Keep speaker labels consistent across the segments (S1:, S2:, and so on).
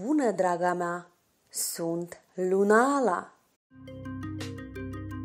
S1: Bună, draga mea! Sunt Lunala!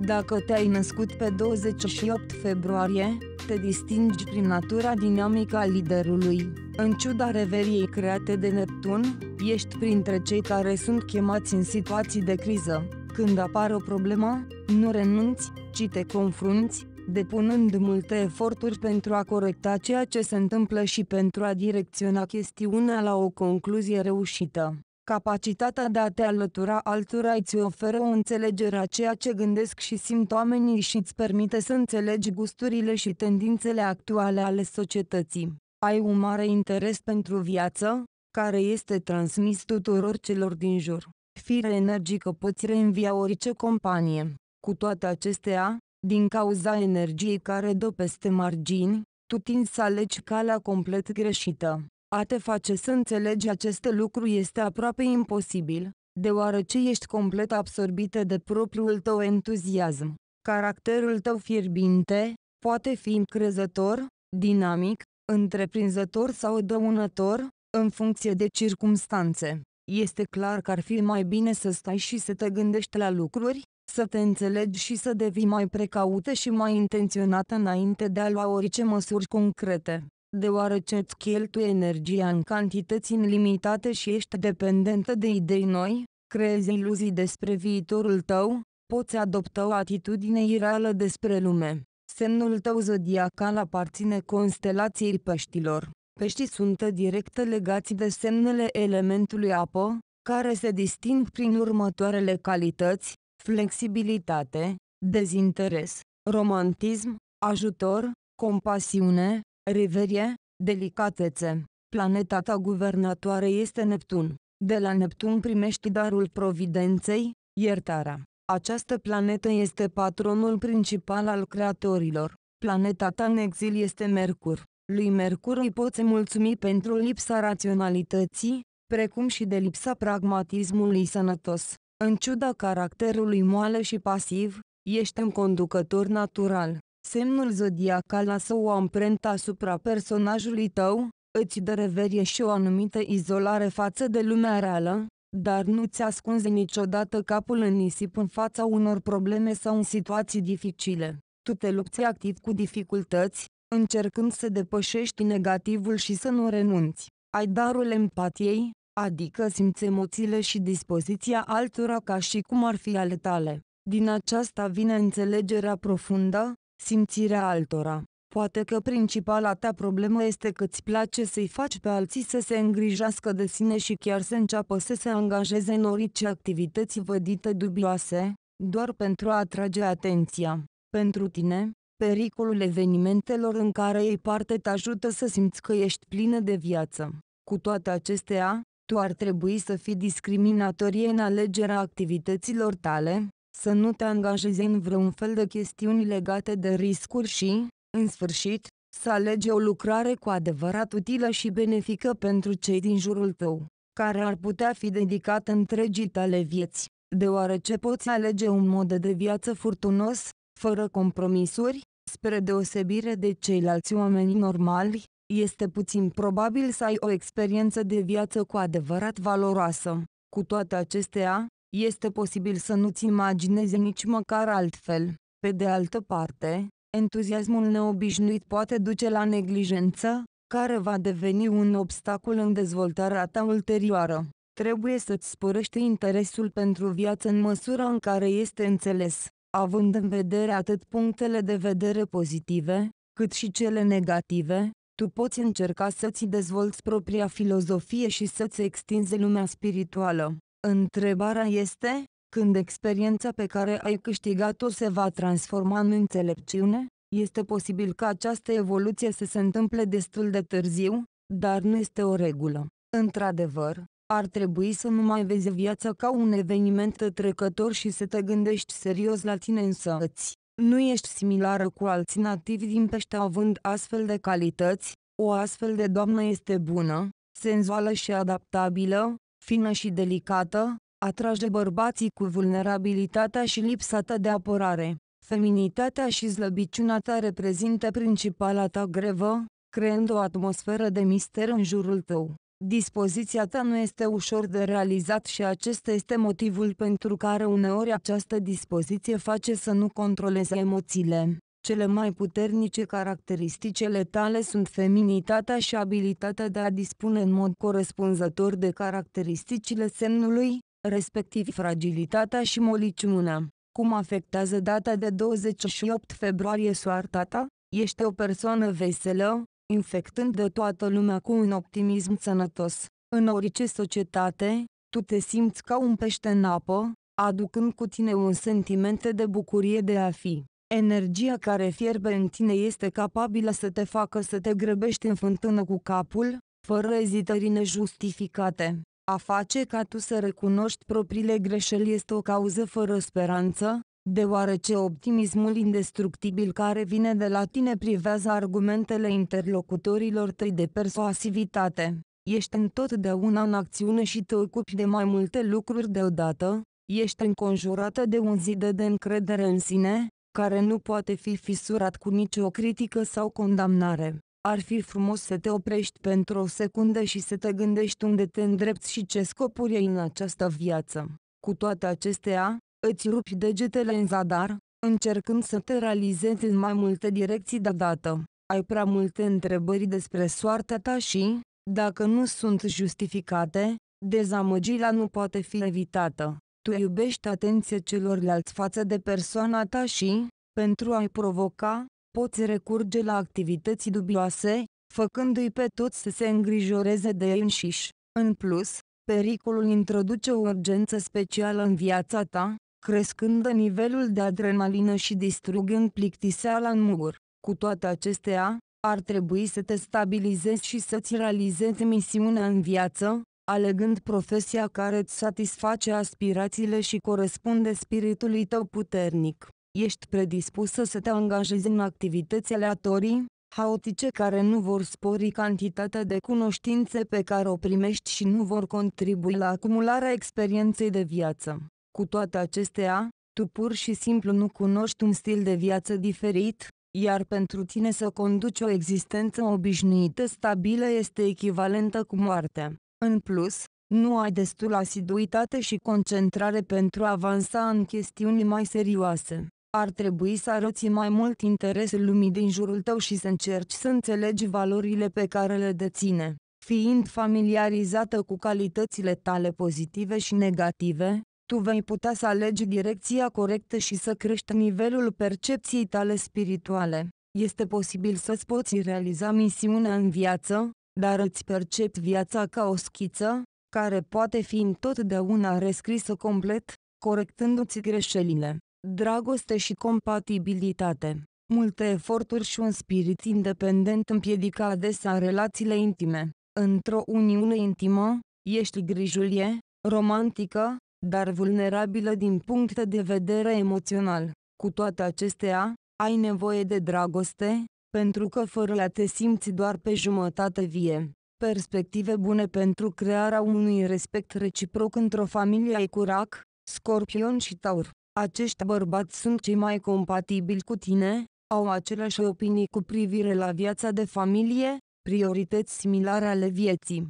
S1: Dacă te-ai născut pe 28 februarie, te distingi prin natura dinamică a liderului. În ciuda reveriei create de Neptun, ești printre cei care sunt chemați în situații de criză. Când apare o problemă, nu renunți, ci te confrunți, depunând multe eforturi pentru a corecta ceea ce se întâmplă și pentru a direcționa chestiunea la o concluzie reușită. Capacitatea de a te alătura altora îți oferă o înțelegere a ceea ce gândesc și simt oamenii și îți permite să înțelegi gusturile și tendințele actuale ale societății. Ai un mare interes pentru viață, care este transmis tuturor celor din jur. Fire energică poți reînvia orice companie. Cu toate acestea, din cauza energiei care dă peste margini, tu tinzi să alegi calea complet greșită. A te face să înțelegi aceste lucruri este aproape imposibil, deoarece ești complet absorbită de propriul tău entuziasm. Caracterul tău fierbinte poate fi încrezător, dinamic, întreprinzător sau dăunător, în funcție de circumstanțe. Este clar că ar fi mai bine să stai și să te gândești la lucruri, să te înțelegi și să devii mai precaută și mai intenționată înainte de a lua orice măsuri concrete, deoarece îți cheltuie energia în cantități limitate și ești dependentă de idei noi, creezi iluzii despre viitorul tău, poți adopta o atitudine ireală despre lume. Semnul tău zodiacal aparține constelației peștilor. Peștii sunt direct legați de semnele elementului apă, care se disting prin următoarele calități, flexibilitate, dezinteres, romantism, ajutor, compasiune, reverie, delicatețe. Planeta ta guvernatoare este Neptun. De la Neptun primești darul providenței, iertarea. Această planetă este patronul principal al creatorilor. Planeta ta în exil este Mercur. Lui Mercur îi poți mulțumi pentru lipsa raționalității, precum și de lipsa pragmatismului sănătos. În ciuda caracterului moale și pasiv, ești un conducător natural. Semnul zodiacal lasă o amprentă asupra personajului tău, îți dă reverie și o anumită izolare față de lumea reală, dar nu ți ascunzi niciodată capul în nisip în fața unor probleme sau în situații dificile. Tu te lupți activ cu dificultăți, încercând să depășești negativul și să nu renunți. Ai darul empatiei, adică simți emoțiile și dispoziția altora ca și cum ar fi ale tale. Din aceasta vine înțelegerea profundă, simțirea altora. Poate că principala ta problemă este că îți place să-i faci pe alții să se îngrijească de sine și chiar să înceapă să se angajeze în orice activități vădite dubioase, doar pentru a atrage atenția. Pentru tine, pericolul evenimentelor în care ei parte te ajută să simți că ești plină de viață. Cu toate acestea, tu ar trebui să fii discriminatorie în alegerea activităților tale, să nu te angajezi în vreun fel de chestiuni legate de riscuri și, în sfârșit, să alegi o lucrare cu adevărat utilă și benefică pentru cei din jurul tău, care ar putea fi dedicată întregii tale vieți, deoarece poți alege un mod de viață furtunos, fără compromisuri, spre deosebire de ceilalți oameni normali, este puțin probabil să ai o experiență de viață cu adevărat valoroasă. Cu toate acestea, este posibil să nu-ți imaginezi nici măcar altfel. Pe de altă parte, entuziasmul neobișnuit poate duce la neglijență, care va deveni un obstacol în dezvoltarea ta ulterioară. Trebuie să-ți spărăști interesul pentru viață în măsura în care este înțeles, având în vedere atât punctele de vedere pozitive, cât și cele negative, tu poți încerca să-ți dezvolți propria filozofie și să-ți extinzi lumea spirituală. Întrebarea este, când experiența pe care ai câștigat-o se va transforma în înțelepciune, este posibil ca această evoluție să se întâmple destul de târziu, dar nu este o regulă. Într-adevăr, ar trebui să nu mai vezi viața ca un eveniment trecător și să te gândești serios la tine însăți nu ești similară cu alții nativi din pește având astfel de calități, o astfel de doamnă este bună, senzuală și adaptabilă, fină și delicată, atrage bărbații cu vulnerabilitatea și lipsa ta de apărare. Feminitatea și slăbiciunea ta reprezintă principala ta grevă, creând o atmosferă de mister în jurul tău. Dispoziția ta nu este ușor de realizat și acesta este motivul pentru care uneori această dispoziție face să nu controleze emoțiile. Cele mai puternice caracteristicele tale sunt feminitatea și abilitatea de a dispune în mod corespunzător de caracteristicile semnului, respectiv fragilitatea și moliciunea. Cum afectează data de 28 februarie soarta ta? Ești o persoană veselă, infectând de toată lumea cu un optimism sănătos. În orice societate, tu te simți ca un pește în apă, aducând cu tine un sentiment de bucurie de a fi. Energia care fierbe în tine este capabilă să te facă să te grăbești în fântână cu capul, fără ezitări nejustificate. A face ca tu să recunoști propriile greșeli este o cauză fără speranță, deoarece optimismul indestructibil care vine de la tine privează argumentele interlocutorilor tăi de persoasivitate. Ești întotdeauna în acțiune și te ocupi de mai multe lucruri deodată, ești înconjurată de un zid de încredere în sine, care nu poate fi fisurat cu nicio critică sau condamnare. Ar fi frumos să te oprești pentru o secundă și să te gândești unde te îndrepți și ce scopuri ai în această viață. Cu toate acestea, Îți rupi degetele în zadar, încercând să te realizezi în mai multe direcții deodată. Ai prea multe întrebări despre soarta ta și, dacă nu sunt justificate, dezamăgirea nu poate fi evitată. Tu iubești atenția celorlalți față de persoana ta și, pentru a-i provoca, poți recurge la activități dubioase, făcându-i pe toți să se îngrijoreze de ei înșiși. În plus, pericolul introduce o urgență specială în viața ta, crescând nivelul de adrenalină și distrugând plictiseala în mugur. Cu toate acestea, ar trebui să te stabilizezi și să-ți realizezi misiunea în viață, alegând profesia care îți satisface aspirațiile și corespunde spiritului tău puternic. Ești predispusă să te angajezi în activități aleatorii, haotice care nu vor spori cantitatea de cunoștințe pe care o primești și nu vor contribui la acumularea experienței de viață. Cu toate acestea, tu pur și simplu nu cunoști un stil de viață diferit, iar pentru tine să conduci o existență obișnuită stabilă este echivalentă cu moartea. În plus, nu ai destul asiduitate și concentrare pentru a avansa în chestiuni mai serioase. Ar trebui să arăți mai mult interesul lumii din jurul tău și să încerci să înțelegi valorile pe care le deține. Fiind familiarizată cu calitățile tale pozitive și negative, tu vei putea să alegi direcția corectă și să crești nivelul percepției tale spirituale. Este posibil să-ți poți realiza misiunea în viață, dar îți percepi viața ca o schiță, care poate fi întotdeauna rescrisă complet, corectându-ți greșelile. Dragoste și compatibilitate Multe eforturi și un spirit independent împiedică adesea relațiile intime. Într-o uniune intimă, ești grijulie, romantică, dar vulnerabilă din punct de vedere emoțional. Cu toate acestea, ai nevoie de dragoste, pentru că fără ea te simți doar pe jumătate vie. Perspective bune pentru crearea unui respect reciproc într-o familie ai curac, scorpion și taur. Acești bărbați sunt cei mai compatibili cu tine, au aceleași opinii cu privire la viața de familie, priorități similare ale vieții.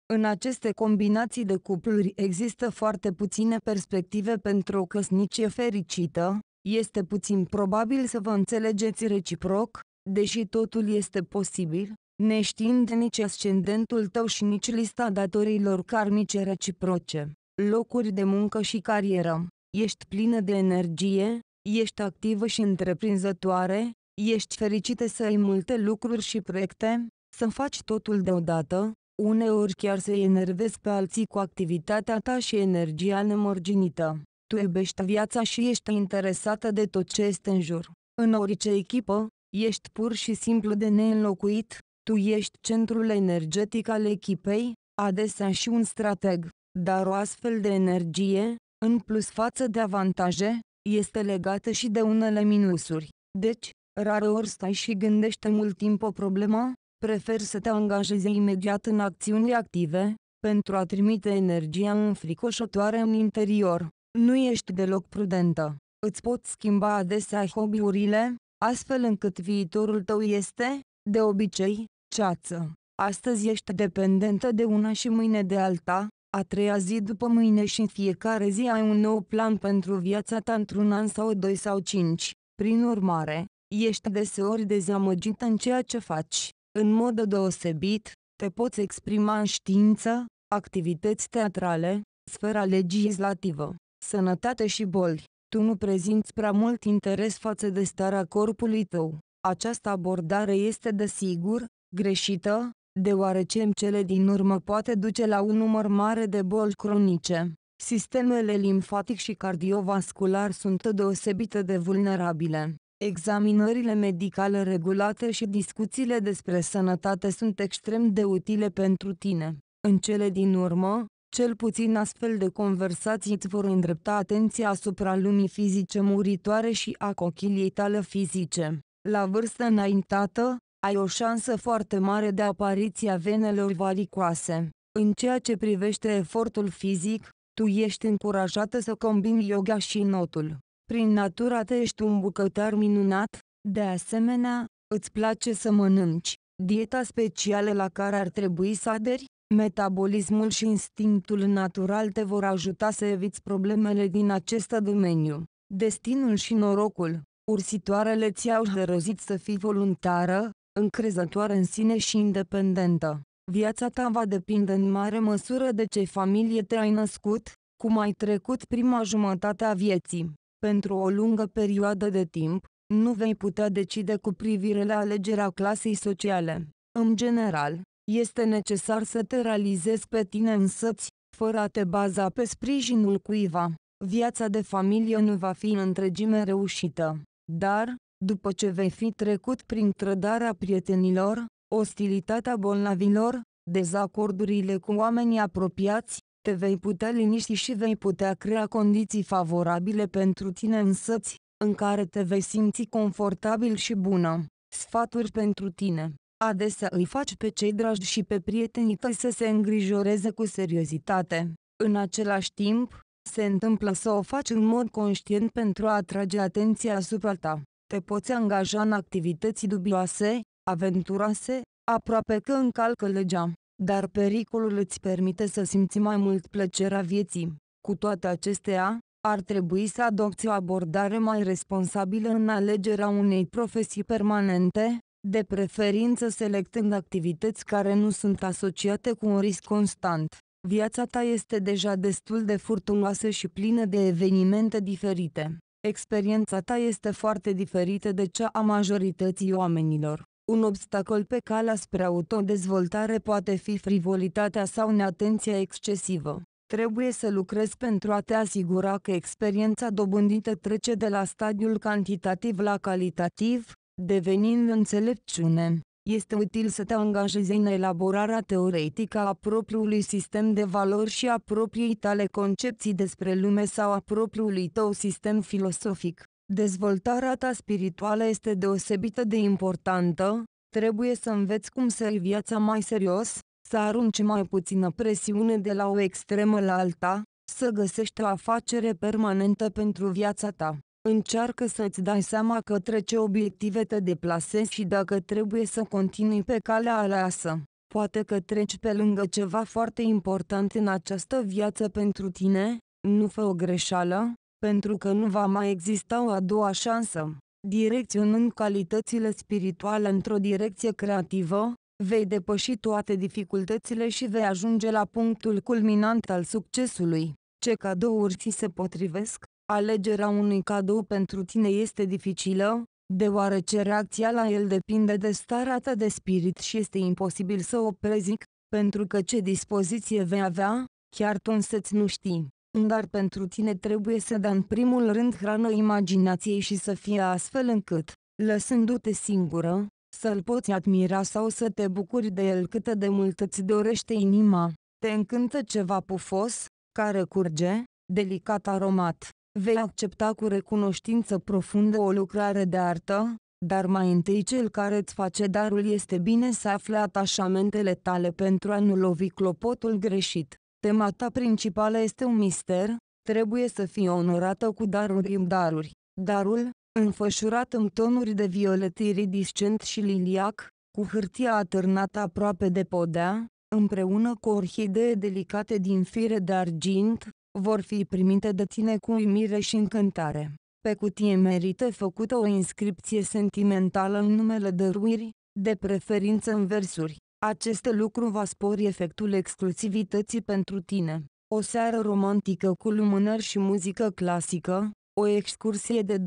S1: în aceste combinații de cupluri există foarte puține perspective pentru o căsnicie fericită, este puțin probabil să vă înțelegeți reciproc, deși totul este posibil, neștiind nici ascendentul tău și nici lista datorilor karmice reciproce, locuri de muncă și carieră. Ești plină de energie, ești activă și întreprinzătoare, ești fericită să ai multe lucruri și proiecte, să faci totul deodată, Uneori chiar se enervezi pe alții cu activitatea ta și energia nemărginită. Tu iubești viața și ești interesată de tot ce este în jur. În orice echipă, ești pur și simplu de neînlocuit, tu ești centrul energetic al echipei, adesea și un strateg. Dar o astfel de energie, în plus față de avantaje, este legată și de unele minusuri. Deci, rareori stai și gândești mult timp o problemă, prefer să te angajezi imediat în acțiuni active, pentru a trimite energia înfricoșătoare în interior. Nu ești deloc prudentă. Îți pot schimba adesea hobby-urile, astfel încât viitorul tău este, de obicei, ceață. Astăzi ești dependentă de una și mâine de alta, a treia zi după mâine și în fiecare zi ai un nou plan pentru viața ta într-un an sau doi sau cinci. Prin urmare, ești deseori dezamăgită în ceea ce faci. În mod deosebit, te poți exprima în știință, activități teatrale, sfera legislativă, sănătate și boli. Tu nu prezinți prea mult interes față de starea corpului tău. Această abordare este desigur greșită, deoarece în cele din urmă poate duce la un număr mare de boli cronice. Sistemele limfatic și cardiovascular sunt deosebite de vulnerabile. Examinările medicale regulate și discuțiile despre sănătate sunt extrem de utile pentru tine. În cele din urmă, cel puțin astfel de conversații îți vor îndrepta atenția asupra lumii fizice muritoare și a cochiliei tale fizice. La vârstă înaintată, ai o șansă foarte mare de apariția venelor valicoase. În ceea ce privește efortul fizic, tu ești încurajată să combini yoga și notul. Prin natura te ești un bucătar minunat, de asemenea, îți place să mănânci. Dieta specială la care ar trebui să aderi, metabolismul și instinctul natural te vor ajuta să eviți problemele din acest domeniu. Destinul și norocul Ursitoarele ți-au hărăzit să fii voluntară, încrezătoare în sine și independentă. Viața ta va depinde în mare măsură de ce familie te-ai născut, cum ai trecut prima jumătate a vieții. Pentru o lungă perioadă de timp, nu vei putea decide cu privire la alegerea clasei sociale. În general, este necesar să te realizezi pe tine însăți, fără a te baza pe sprijinul cuiva. Viața de familie nu va fi în întregime reușită, dar, după ce vei fi trecut prin trădarea prietenilor, ostilitatea bolnavilor, dezacordurile cu oamenii apropiați, te vei putea liniști și vei putea crea condiții favorabile pentru tine însăți, în care te vei simți confortabil și bună. Sfaturi pentru tine Adesea îi faci pe cei dragi și pe prietenii tăi să se îngrijoreze cu seriozitate. În același timp, se întâmplă să o faci în mod conștient pentru a atrage atenția asupra ta. Te poți angaja în activități dubioase, aventuroase, aproape că încalcă legea dar pericolul îți permite să simți mai mult plăcerea vieții. Cu toate acestea, ar trebui să adopți o abordare mai responsabilă în alegerea unei profesii permanente, de preferință selectând activități care nu sunt asociate cu un risc constant. Viața ta este deja destul de furtunoasă și plină de evenimente diferite. Experiența ta este foarte diferită de cea a majorității oamenilor. Un obstacol pe calea spre autodezvoltare poate fi frivolitatea sau neatenția excesivă. Trebuie să lucrezi pentru a te asigura că experiența dobândită trece de la stadiul cantitativ la calitativ, devenind înțelepciune. Este util să te angajezi în elaborarea teoretică a propriului sistem de valori și a propriei tale concepții despre lume sau a propriului tău sistem filosofic. Dezvoltarea ta spirituală este deosebită de importantă, trebuie să înveți cum să iei viața mai serios, să arunci mai puțină presiune de la o extremă la alta, să găsești o afacere permanentă pentru viața ta. Încearcă să-ți dai seama că trece obiective te deplasezi și dacă trebuie să continui pe calea aleasă. Poate că treci pe lângă ceva foarte important în această viață pentru tine, nu fă o greșeală, pentru că nu va mai exista o a doua șansă. Direcționând calitățile spirituale într-o direcție creativă, vei depăși toate dificultățile și vei ajunge la punctul culminant al succesului. Ce cadouri ți se potrivesc? Alegerea unui cadou pentru tine este dificilă, deoarece reacția la el depinde de starea ta de spirit și este imposibil să o prezic, pentru că ce dispoziție vei avea, chiar tu însăți nu știi dar pentru tine trebuie să dea în primul rând hrană imaginației și să fie astfel încât, lăsându-te singură, să-l poți admira sau să te bucuri de el cât de mult îți dorește inima. Te încântă ceva pufos, care curge, delicat aromat. Vei accepta cu recunoștință profundă o lucrare de artă, dar mai întâi cel care îți face darul este bine să afle atașamentele tale pentru a nu lovi clopotul greșit. Tema ta principală este un mister, trebuie să fii onorată cu daruri în daruri. Darul, înfășurat în tonuri de violet iridiscent și liliac, cu hârtia atârnată aproape de podea, împreună cu orhidee delicate din fire de argint, vor fi primite de tine cu uimire și încântare. Pe cutie merită făcută o inscripție sentimentală în numele dăruirii, de preferință în versuri. Acest lucru va spori efectul exclusivității pentru tine. O seară romantică cu lumânări și muzică clasică, o excursie de 2-3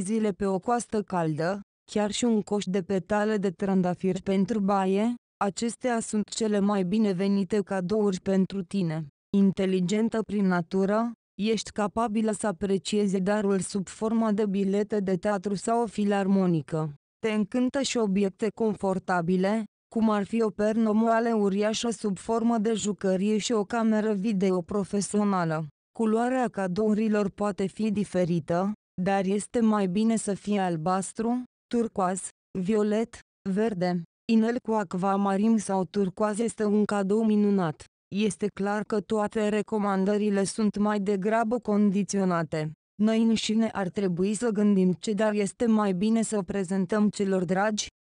S1: zile pe o coastă caldă, chiar și un coș de petale de trandafir pentru baie, acestea sunt cele mai binevenite cadouri pentru tine. Inteligentă prin natură, ești capabilă să apreciezi darul sub forma de bilete de teatru sau o filarmonică. Te încântă și obiecte confortabile, cum ar fi o pernă moale uriașă sub formă de jucărie și o cameră video profesională. Culoarea cadourilor poate fi diferită, dar este mai bine să fie albastru, turcoaz, violet, verde. Inel cu acvamarim sau turcoaz este un cadou minunat. Este clar că toate recomandările sunt mai degrabă condiționate. Noi înșine ar trebui să gândim ce dar este mai bine să prezentăm celor dragi,